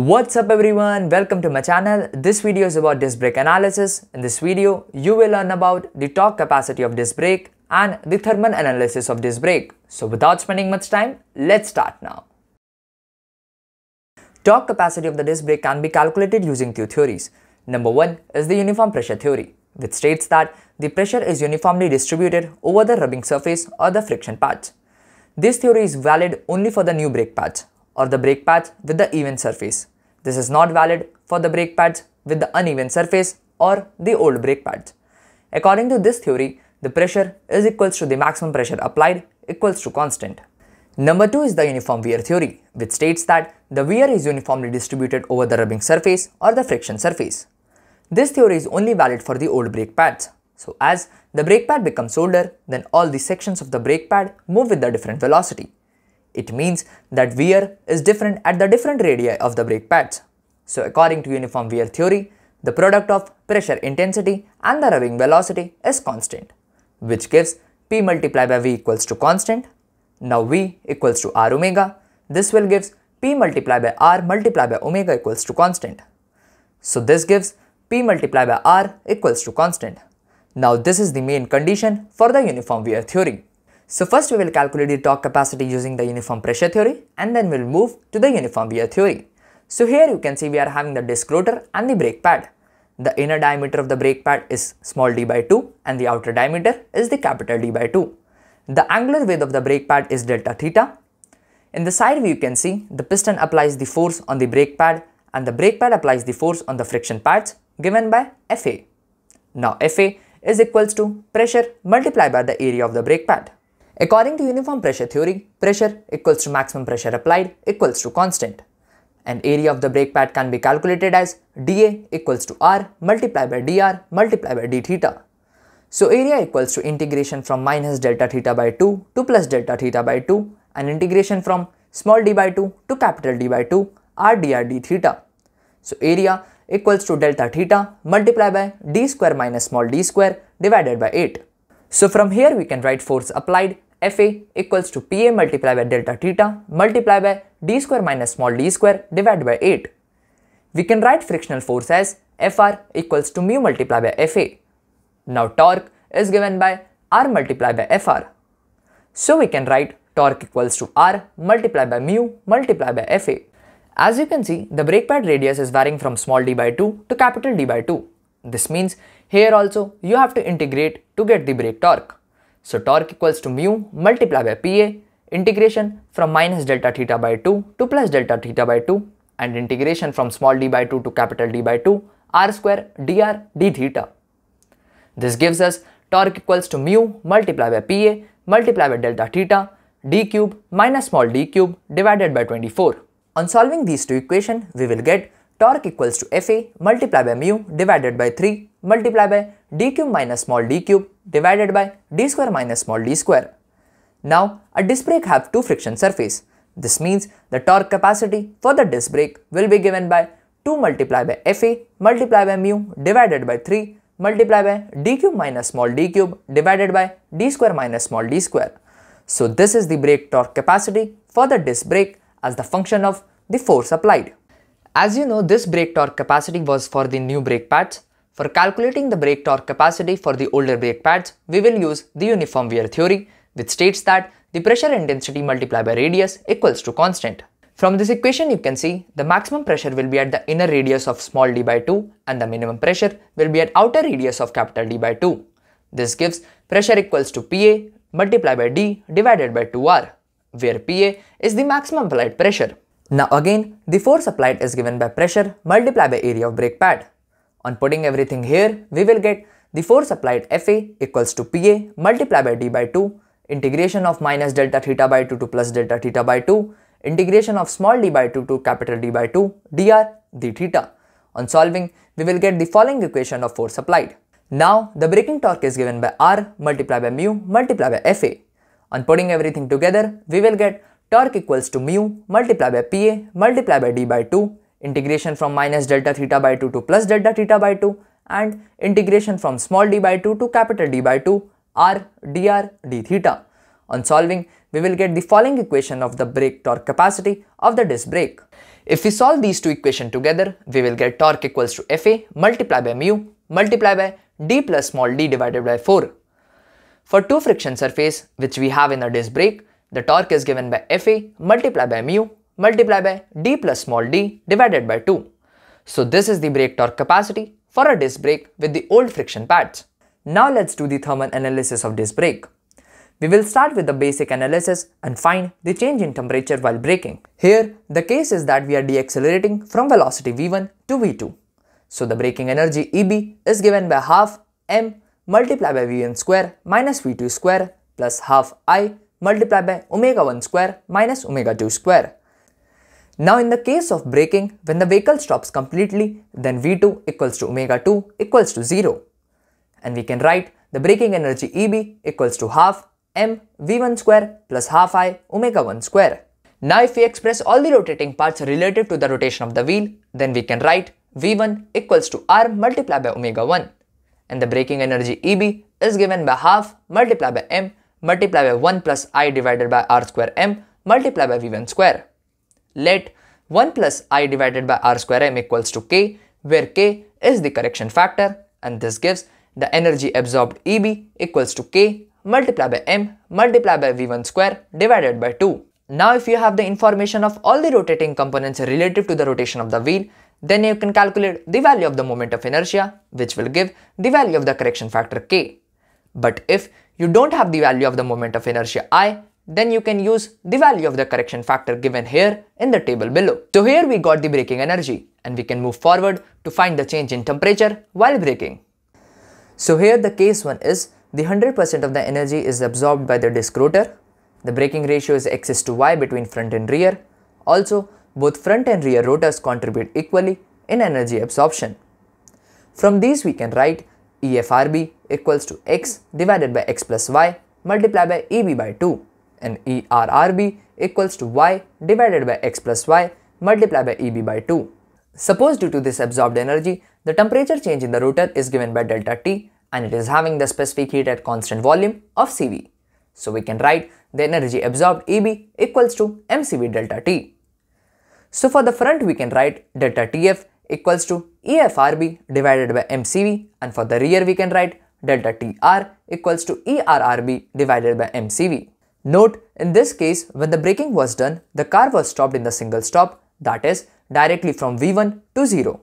What's up everyone, welcome to my channel. This video is about disc brake analysis. In this video, you will learn about the torque capacity of disc brake and the thermal analysis of disc brake. So without spending much time, let's start now. Torque capacity of the disc brake can be calculated using two theories. Number one is the uniform pressure theory, which states that the pressure is uniformly distributed over the rubbing surface or the friction pads. This theory is valid only for the new brake pads or the brake pads with the even surface. This is not valid for the brake pads with the uneven surface or the old brake pads. According to this theory, the pressure is equals to the maximum pressure applied equals to constant. Number 2 is the uniform wear theory, which states that the wear is uniformly distributed over the rubbing surface or the friction surface. This theory is only valid for the old brake pads. So as the brake pad becomes older, then all the sections of the brake pad move with the different velocity. It means that wear is different at the different radii of the brake pads. So according to uniform wear theory, the product of pressure intensity and the rubbing velocity is constant, which gives P multiplied by V equals to constant. Now V equals to R omega. This will gives P multiplied by R multiplied by omega equals to constant. So this gives P multiplied by R equals to constant. Now this is the main condition for the uniform wear theory. So first we will calculate the torque capacity using the uniform pressure theory and then we'll move to the uniform wear theory. So here you can see we are having the disc rotor and the brake pad. The inner diameter of the brake pad is small d by 2 and the outer diameter is the capital D by 2. The angular width of the brake pad is delta theta. In the side view you can see the piston applies the force on the brake pad and the brake pad applies the force on the friction pads given by FA. Now FA is equals to pressure multiplied by the area of the brake pad. According to uniform pressure theory, pressure equals to maximum pressure applied equals to constant. And area of the brake pad can be calculated as dA equals to R multiplied by dr multiplied by d theta. So area equals to integration from minus delta theta by 2 to plus delta theta by 2 and integration from small d by 2 to capital D by 2 r dr d theta. So area equals to delta theta multiplied by d square minus small d square divided by 8. So from here we can write force applied FA equals to PA multiplied by delta theta multiplied by d square minus small d square divided by 8. We can write frictional force as FR equals to mu multiplied by FA. Now torque is given by R multiplied by FR. So we can write torque equals to R multiplied by mu multiplied by FA. As you can see, the brake pad radius is varying from small d by 2 to capital D by 2. This means here also you have to integrate to get the brake torque. So torque equals to mu multiplied by Pa integration from minus delta theta by 2 to plus delta theta by 2 and integration from small d by 2 to capital D by 2 r square dr d theta. This gives us torque equals to mu multiplied by Pa multiplied by delta theta d cube minus small d cube divided by 24. On solving these two equations, we will get torque equals to Fa multiplied by mu divided by 3 multiplied by d cube minus small d cube divided by d square minus small d square. Now, a disc brake have two friction surface. This means the torque capacity for the disc brake will be given by 2 multiplied by Fa multiplied by mu divided by 3 multiplied by d cube minus small d cube divided by d square minus small d square. So this is the brake torque capacity for the disc brake as the function of the force applied. As you know, this brake torque capacity was for the new brake pads. For calculating the brake torque capacity for the older brake pads, we will use the uniform wear theory, which states that the pressure intensity multiplied by radius equals to constant. From this equation you can see the maximum pressure will be at the inner radius of small d by 2 and the minimum pressure will be at outer radius of capital D by 2. This gives pressure equals to PA multiplied by D divided by 2R, where PA is the maximum applied pressure. Now again, the force applied is given by pressure multiplied by area of brake pad. On putting everything here, we will get the force applied Fa equals to Pa multiplied by d by 2, integration of minus delta theta by 2 to plus delta theta by 2, integration of small d by 2 to capital D by 2, dr d theta. On solving, we will get the following equation of force applied. Now, the braking torque is given by R multiplied by mu multiplied by Fa. On putting everything together, we will get torque equals to mu multiplied by Pa multiplied by d by 2 integration from minus delta theta by 2 to plus delta theta by 2 and integration from small d by 2 to capital D by 2 r dr d theta. On solving, we will get the following equation of the brake torque capacity of the disc brake. If we solve these two equations together, we will get torque equals to Fa multiplied by mu multiplied by d plus small d divided by 4. For two friction surface which we have in a disc brake, the torque is given by Fa multiplied by mu multiplied by d plus small d divided by 2. So this is the brake torque capacity for a disc brake with the old friction pads. Now let's do the thermal analysis of disc brake. We will start with the basic analysis and find the change in temperature while braking. Here, the case is that we are deaccelerating from velocity v1 to v2. So the braking energy EB is given by half m multiplied by v1 square minus v2 square plus half i multiplied by omega 1 square minus omega 2 square. Now in the case of braking, when the vehicle stops completely, then V2 equals to omega 2 equals to 0. And we can write the braking energy EB equals to half m V1 square plus half I omega 1 square. Now if we express all the rotating parts relative to the rotation of the wheel, then we can write V1 equals to R multiplied by omega 1. And the braking energy EB is given by half multiplied by m multiply by 1 plus i divided by r square m multiply by v1 square. Let 1 plus i divided by r square m equals to k where k is the correction factor and this gives the energy absorbed EB equals to k multiplied by m multiplied by v1 square divided by 2. Now if you have the information of all the rotating components relative to the rotation of the wheel, then you can calculate the value of the moment of inertia which will give the value of the correction factor k. But if you don't have the value of the moment of inertia i, then you can use the value of the correction factor given here in the table below. So here we got the braking energy and we can move forward to find the change in temperature while braking. So here the case 1 is the 100% of the energy is absorbed by the disc rotor. The braking ratio is x is to y between front and rear. Also, both front and rear rotors contribute equally in energy absorption. From these we can write EFRB equals to x divided by x plus y multiplied by EB by 2 and ERRB equals to y divided by x plus y multiplied by EB by 2. Suppose due to this absorbed energy, the temperature change in the rotor is given by delta T and it is having the specific heat at constant volume of CV. So we can write the energy absorbed EB equals to mCV delta T. So for the front we can write delta TF equals to EFRB divided by MCV and for the rear we can write delta TR equals to ERRB divided by MCV. Note, in this case, when the braking was done, the car was stopped in the single stop, that is, directly from V1 to 0.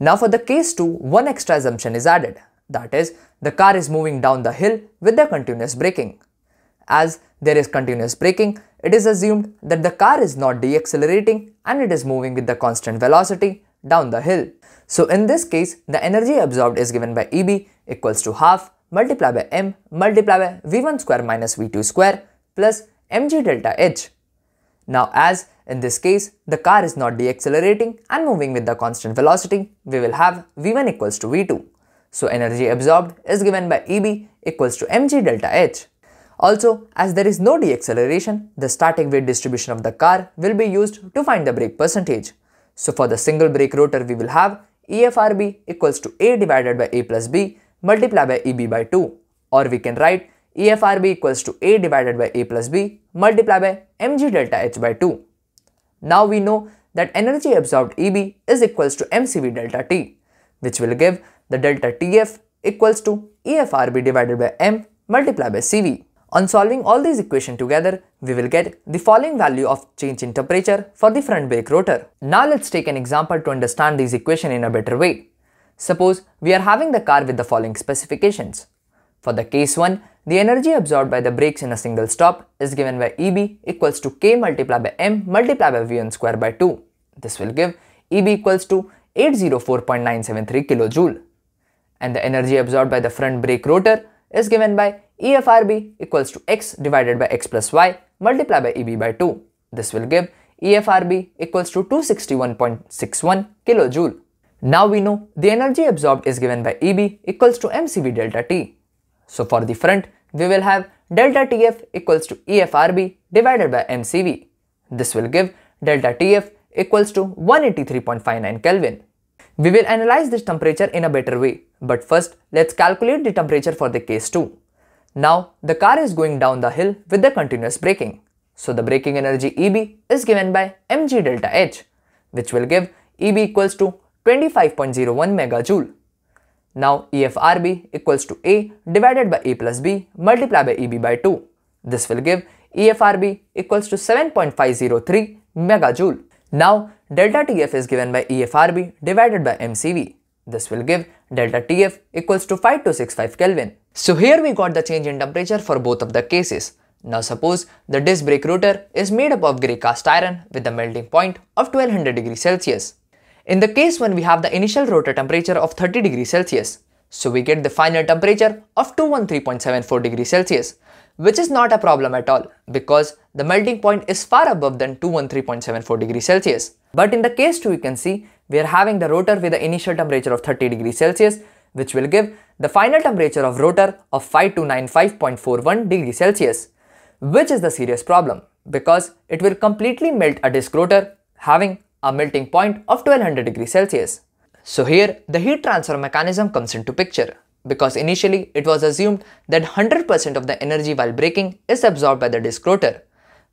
Now for the case 2, one extra assumption is added, that is, the car is moving down the hill with the continuous braking. As there is continuous braking, it is assumed that the car is not deaccelerating and it is moving with the constant velocity down the hill. So in this case, the energy absorbed is given by EB equals to half multiplied by m multiplied by v1 square minus v2 square plus mg delta h. Now as in this case, the car is not deaccelerating and moving with the constant velocity, we will have v1 equals to v2. So energy absorbed is given by EB equals to mg delta h. Also, as there is no deacceleration, the static weight distribution of the car will be used to find the brake percentage. So for the single brake rotor, we will have EFRB equals to A divided by A plus B multiplied by EB by 2 or we can write EFRB equals to A divided by A plus B multiplied by mg delta H by 2. Now we know that energy absorbed EB is equals to mCV delta T which will give the delta TF equals to EFRB divided by M multiplied by CV. On solving all these equations together, we will get the following value of change in temperature for the front brake rotor. Now let's take an example to understand these equation in a better way. Suppose we are having the car with the following specifications. For the case 1, the energy absorbed by the brakes in a single stop is given by EB equals to K multiplied by M multiplied by Vn square by 2. This will give EB equals to 804.973 kilojoule. And the energy absorbed by the front brake rotor is given by EFRB equals to x divided by x plus y multiplied by EB by 2. This will give EFRB equals to 261.61 kilojoule. Now we know the energy absorbed is given by EB equals to mCV delta T. So for the front, we will have delta TF equals to EFRB divided by mCV. This will give delta TF equals to 183.59 Kelvin. We will analyze this temperature in a better way, but first let's calculate the temperature for the case 2. Now the car is going down the hill with the continuous braking. So the braking energy EB is given by mg delta H, which will give EB equals to 25.01 megajoule. Now EFRB equals to A divided by A plus B multiplied by EB by 2. This will give EFRB equals to 7.503 megajoule. Now, delta TF is given by EFRB divided by MCV. This will give delta TF equals to 5265 Kelvin. So here we got the change in temperature for both of the cases. Now suppose the disc brake rotor is made up of grey cast iron with a melting point of 1200 degrees Celsius. In the case when we have the initial rotor temperature of 30 degrees Celsius, so we get the final temperature of 213.74 degrees Celsius, which is not a problem at all because the melting point is far above than 213.74 degrees Celsius. But in the case 2 you can see, we are having the rotor with the initial temperature of 30 degrees Celsius which will give the final temperature of rotor of 5295.41 degrees Celsius which is the serious problem because it will completely melt a disk rotor having a melting point of 1200 degrees Celsius. So here the heat transfer mechanism comes into picture because initially it was assumed that 100% of the energy while braking is absorbed by the disk rotor.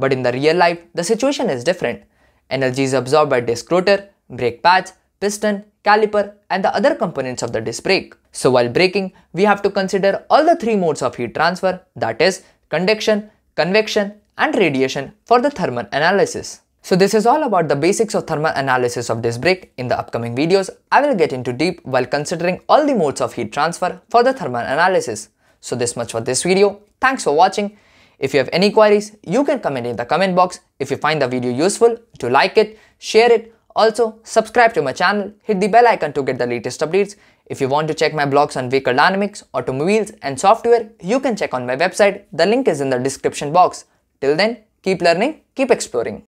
But in the real life, the situation is different. Energy is absorbed by disc rotor, brake pads, piston, caliper and the other components of the disc brake. So while braking, we have to consider all the three modes of heat transfer that is conduction, convection and radiation for the thermal analysis. So this is all about the basics of thermal analysis of disc brake. In the upcoming videos, I will get into deep while considering all the modes of heat transfer for the thermal analysis. So this much for this video. Thanks for watching. If you have any queries, you can comment in the comment box. If you find the video useful, to like it, share it. Also, subscribe to my channel, hit the bell icon to get the latest updates. If you want to check my blogs on vehicle dynamics, automobiles and software, you can check on my website. The link is in the description box. Till then, keep learning, keep exploring.